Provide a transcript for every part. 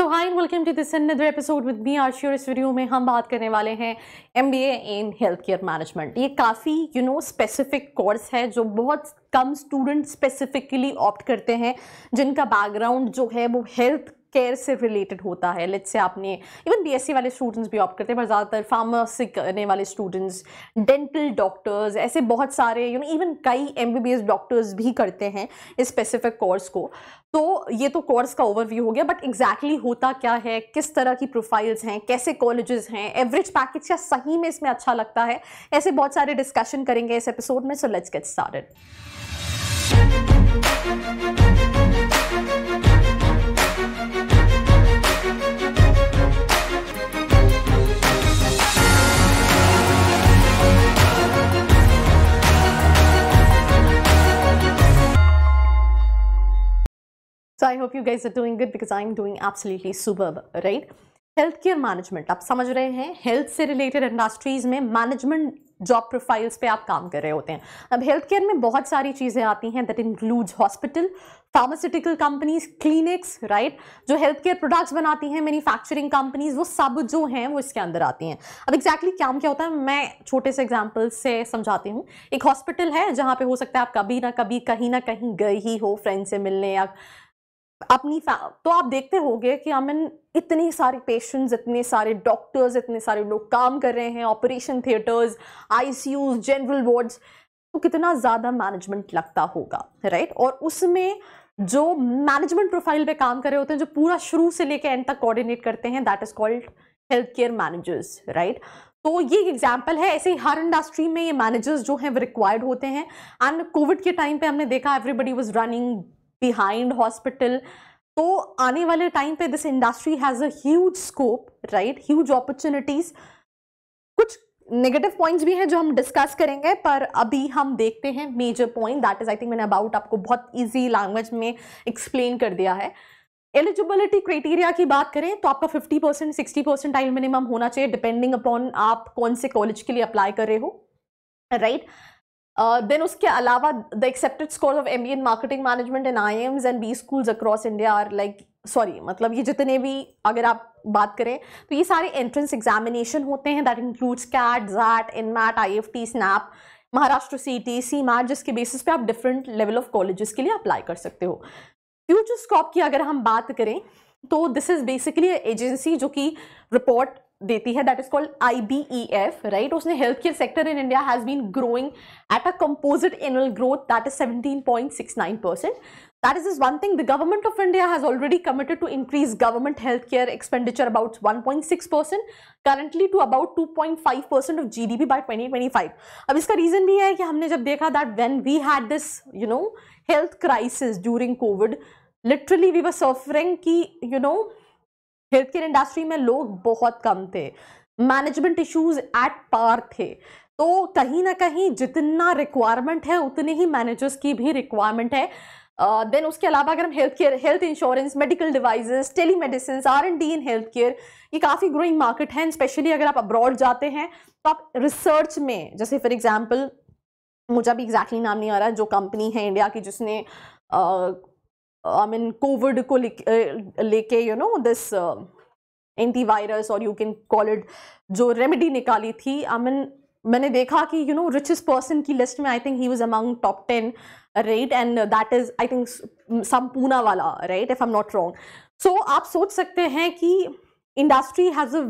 So hi and welcome to this another episode with me आज इस वीडियो में हम बात करने वाले हैं M B A in health care management ये काफ़ी यू नो स्पेसिफिक कोर्स है जो बहुत कम स्टूडेंट स्पेसिफिकली ऑप्ट करते हैं जिनका बैकग्राउंड जो है वो हेल्थ केयर से रिलेटेड होता है लेट्स से आपने इवन बीएससी वाले स्टूडेंट्स भी ऑप्ट करते हैं पर ज़्यादातर फार्मासी करने वाले स्टूडेंट्स डेंटल डॉक्टर्स ऐसे बहुत सारे यू नो इवन कई एमबीबीएस डॉक्टर्स भी करते हैं इस स्पेसिफिक कोर्स को तो ये तो कोर्स का ओवरव्यू हो गया बट एग्जैक्टली exactly होता क्या है किस तरह की प्रोफाइल्स हैं कैसे कॉलेजेस हैं एवरेज पैकेज क्या सही में इसमें अच्छा लगता है ऐसे बहुत सारे डिस्कशन करेंगे इस एपिसोड में so let's get started I hope you guys are doing good because I am doing absolutely superb, right health care management आप समझ रहे हैं हेल्थ से रिलेटेड इंडस्ट्रीज़ में मैनेजमेंट जॉब प्रोफाइल्स पे आप काम कर रहे होते हैं अब हेल्थ केयर में बहुत सारी चीज़ें आती हैं that includes hospital pharmaceutical companies clinics right जो हेल्थ केयर प्रोडक्ट्स बनाती हैं मैन्युफैक्चरिंग कंपनीज वो सब जो हैं वो इसके अंदर आती हैं अब एग्जैक्टली exactly क्या क्या होता है मैं छोटे से एग्जाम्पल से समझाती हूँ एक हॉस्पिटल है जहाँ पे हो सकता है आप कभी ना कभी कहीं ना कहीं गए ही हो फ्रेंड से मिलने या अपनी तो आप देखते होंगे कि अमन इतने सारे पेशेंट्स इतने सारे डॉक्टर्स इतने सारे लोग काम कर रहे हैं operation theatres ICUs general wards तो कितना ज़्यादा मैनेजमेंट लगता होगा राइट और उसमें जो मैनेजमेंट प्रोफाइल पे काम कर रहे होते हैं जो पूरा शुरू से लेकर एंड तक कोऑर्डिनेट करते हैं that is called health care managers right तो ये एक एग्जाम्पल है ऐसे ही हर इंडस्ट्री में ये मैनेजर्स जो हैं वो रिक्वायर्ड होते हैं एंड कोविड के टाइम पे हमने देखा everybody was running behind hospital तो आने वाले टाइम पे this industry has a huge scope right huge opportunities कुछ नेगेटिव पॉइंट्स भी हैं जो हम डिस्कस करेंगे पर अभी हम देखते हैं major point that is I think मैंने अबाउट आपको बहुत इजी लैंग्वेज में एक्सप्लेन कर दिया है एलिजिबिलिटी क्राइटेरिया की बात करें तो आपका 50 percent sixty percent time minimum होना चाहिए डिपेंडिंग अपॉन आप कौन से कॉलेज के लिए अप्लाई कर रहे हो राइट right? देन uh, उसके अलावा the accepted score of M B in marketing management in IIMs and B schools across India are like sorry मतलब ये जितने भी अगर आप बात करें तो ये सारे एंट्रेंस एग्जामिनेशन होते हैं that includes CAT XAT NMAT I F T SNAP Maharashtra C T C MAT जिसके बेसिस पे आप डिफरेंट लेवल ऑफ कॉलेजेस के लिए अप्लाई कर सकते हो फ्यूचर स्कॉप की अगर हम बात करें तो दिस इज़ बेसिकली एजेंसी जो कि report That is called IBEF, right? Called the healthcare sector in India has been growing at a composite annual growth that is 17.69 That That is just one thing. The government of India has already committed to increase government healthcare expenditure about 1.6% currently to about 2.5% of GDP by 2025. अब इसका reason भी है कि हमने जब देखा that when we had this you know health crisis during COVID, literally we were suffering कि you know health care industry में लोग बहुत कम थे मैनेजमेंट इश्यूज एट पार थे तो कहीं ना कहीं जितना रिक्वायरमेंट है उतने ही मैनेजर्स की भी रिक्वायरमेंट है देन uh, उसके अलावा अगर हम health care health insurance medical devices telemedicine R and D in health care ये काफ़ी ग्रोइंग मार्केट है स्पेशली अगर आप अब्रॉड जाते हैं तो आप रिसर्च में जैसे फॉर एग्जाम्पल मुझे अभी एग्जैक्टली नाम नहीं आ रहा जो कंपनी है इंडिया की जिसने आई मीन कोविड को लेके यू नो दिस एंटीवायरस और यू कैन कॉल इट जो रेमेडी निकाली थी आई मीन मैंने देखा कि यू नो रिचेस्ट पर्सन की लिस्ट में I think he was among top ten right and that is I think some Poona वाला right if I am not wrong so आप सोच सकते हैं कि industry has a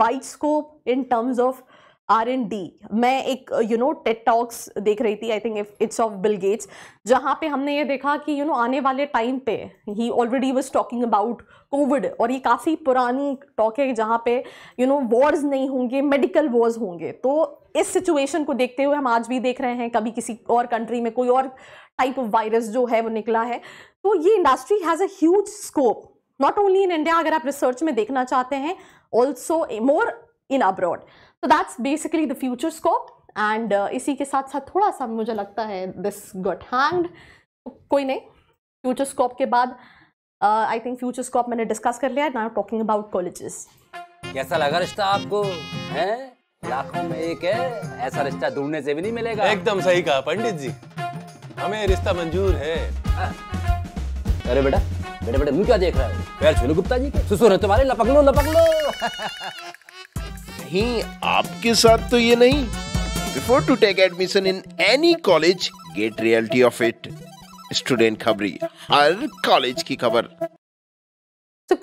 wide scope in terms of R and D मैं एक you know TED talks देख रही थी I think it's of Bill Gates जहाँ पे हमने ये देखा कि यू you नो know, आने वाले टाइम पे he already was talking about Covid और ये काफ़ी पुरानी टॉक है जहाँ पे यू नो वॉर्स नहीं होंगे मेडिकल वॉर्स होंगे तो इस सिचुएशन को देखते हुए हम आज भी देख रहे हैं कभी किसी और कंट्री में कोई और टाइप ऑफ वायरस जो है वो निकला है तो ये industry has a huge scope not only in India अगर आप रिसर्च में देखना चाहते हैं ऑल्सो मोर इन अब्रॉड तो that's basically the future scope and इसी के साथ साथ थोड़ा सा मुझे लगता है दिस गट हैंड कोई नहीं फ्यूचर स्कोप के बाद आई थिंक फ्यूचर स्कोप मैंने डिस्कस कर लिया नाउ टॉकिंग अबाउट कॉलेजेस कैसा लगा रिश्ता आपको है लाखों में एक है ऐसा रिश्ता ढूंढने से भी नहीं मिलेगा एकदम सही कहा पंडित जी हमें रिश्ता मंजूर है आ, हाँ। अरे बेटा बेटा बेटा मुंह क्या देख रहा है पैर छुलो गुप्ता जी के सुसुर है तुम्हारे लपक लो लपक लो नहीं आपके साथ तो ये नहीं before to take admission in any college get reality of it student खबरी हर कॉलेज की खबर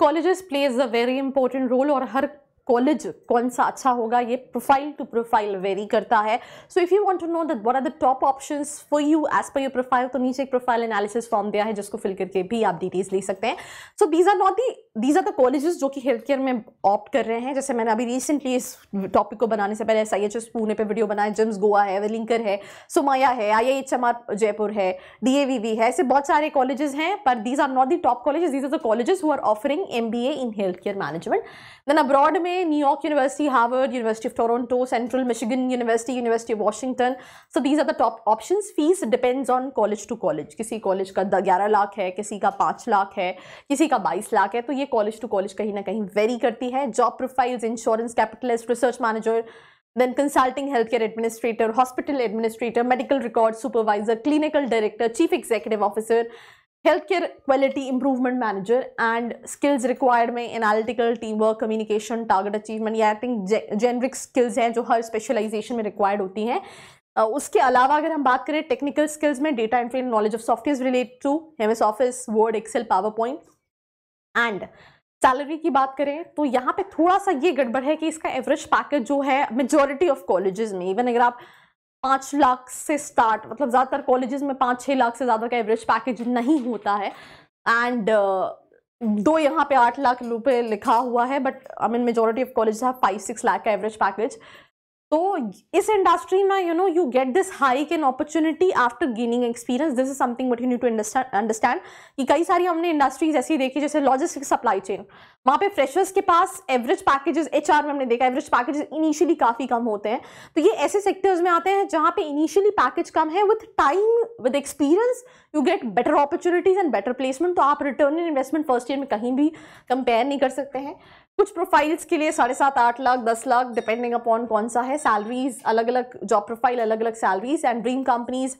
colleges plays a very important role और हर कॉलेज कौन सा अच्छा होगा ये प्रोफाइल टू प्रोफाइल वेरी करता है so if you want to know that what are the top options for you as per your profile तो नीचे एक प्रोफाइल एनालिसिस फॉर्म दिया है जिसको फिल करके भी आप डिटेल्स ले सकते हैं so these are not the these are the colleges जो कि हेल्थ केयर में ऑप्ट कर रहे हैं जैसे मैंने अभी रिसेंटली इस टॉपिक को बनाने से पहले S I H S Pune पर वीडियो बनाया जिम्स गोवा है वेलिंकर है सुमाया है I I H M R Jaipur है डी ए वी वी है ऐसे बहुत सारे कॉलेजेस हैं पर these are not the top colleges these are the colleges who are offering M B A in health care management then abroad में New York university Harvard university of Toronto central Michigan university university of Washington so these are the top option fees depends on college to college किसी college का ग्यारह लाख है किसी का पाँच लाख है किसी का बाईस लाख है तो ये ये कॉलेज टू कॉलेज कहीं ना कहीं वेरी करती है job profiles insurance capitalist research manager then consulting health care administrator hospital administrator medical record supervisor clinical director chief executive officer health care quality improvement manager and skills required में analytical team work communication target achievement या I think generic skills हैं जो हर specialisation में required होती हैं uh, उसके अलावा अगर हम बात करें टेक्निकल स्किल्स में data entry knowledge of software relate to M S office word excel power point and salary की बात करें तो यहाँ पे थोड़ा सा ये गड़बड़ है कि इसका एवरेज पैकेज जो है मेजोरिटी ऑफ कॉलेजेस में इवन अगर आप पाँच लाख से स्टार्ट मतलब ज़्यादातर कॉलेजेस में पाँच छः लाख से ज़्यादा का एवरेज पैकेज नहीं होता है एंड uh, दो यहाँ पे आठ लाख रुपये लिखा हुआ है but I mean majority of college five six lakh का एवरेज पैकेज तो इस इंडस्ट्री में you know you get this hike an opportunity after gaining experience this is something but you need to understand कि कई सारी हमने इंडस्ट्रीज ऐसी देखी जैसे लॉजिस्टिक सप्लाई चेन वहाँ पे फ्रेशर्स के पास एवरेज पैकेजेस एच में हमने देखा एवरेज पैकेजेस इनिशियली काफ़ी कम होते हैं तो ये ऐसे सेक्टर्स में आते हैं जहाँ पे इनिशियली पैकेज कम है with time with experience you get better opportunities and better placement तो आप return in investment first year में कहीं भी कंपेयर नहीं कर सकते हैं कुछ प्रोफाइल्स के लिए साढ़े सात आठ लाख दस लाख डिपेंडिंग अपॉन कौन सा है सैलरीज अलग अलग जॉब प्रोफाइल अलग अलग salaries and dream companies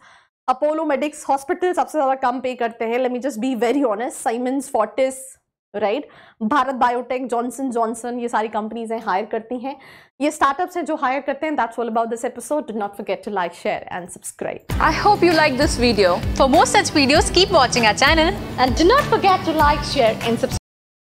Apollo medics hospital सबसे ज़्यादा कम पे करते हैं let me just be very honest Siemens Fortis right Bharat Biotech Johnson Johnson ये सारी कंपनीज हैं हायर करती हैं ये स्टार्टअप्स हैं जो हायर करते हैं that's all about this episode do not forget to like share and subscribe I hope you like this video for more such videos keep watching our channel and do not forget to like share and subscribe